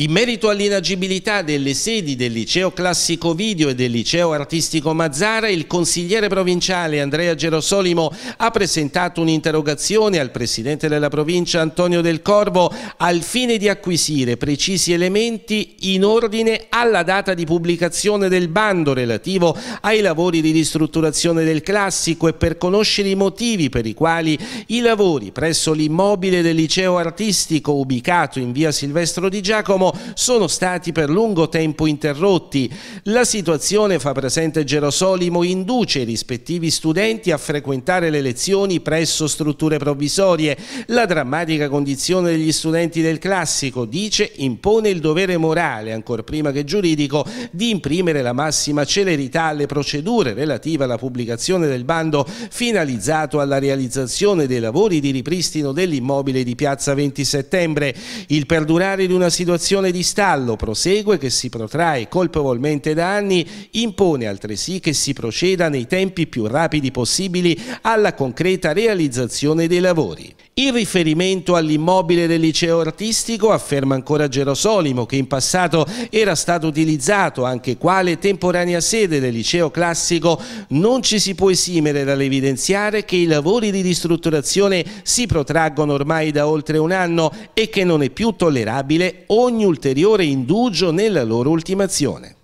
In merito all'inagibilità delle sedi del liceo classico video e del liceo artistico Mazzara, il consigliere provinciale Andrea Gerosolimo ha presentato un'interrogazione al presidente della provincia Antonio Del Corvo al fine di acquisire precisi elementi in ordine alla data di pubblicazione del bando relativo ai lavori di ristrutturazione del classico e per conoscere i motivi per i quali i lavori presso l'immobile del liceo artistico ubicato in via Silvestro di Giacomo sono stati per lungo tempo interrotti. La situazione, fa presente Gerosolimo, induce i rispettivi studenti a frequentare le lezioni presso strutture provvisorie. La drammatica condizione degli studenti del classico, dice, impone il dovere morale, ancor prima che giuridico, di imprimere la massima celerità alle procedure relative alla pubblicazione del bando finalizzato alla realizzazione dei lavori di ripristino dell'immobile di Piazza 20 Settembre. Il perdurare di una situazione situazione di stallo prosegue che si protrae colpevolmente da anni impone altresì che si proceda nei tempi più rapidi possibili alla concreta realizzazione dei lavori. In riferimento all'immobile del liceo artistico afferma ancora Gerosolimo che in passato era stato utilizzato anche quale temporanea sede del liceo classico, non ci si può esimere dall'evidenziare che i lavori di ristrutturazione si protraggono ormai da oltre un anno e che non è più tollerabile ogni ogni ulteriore indugio nella loro ultimazione.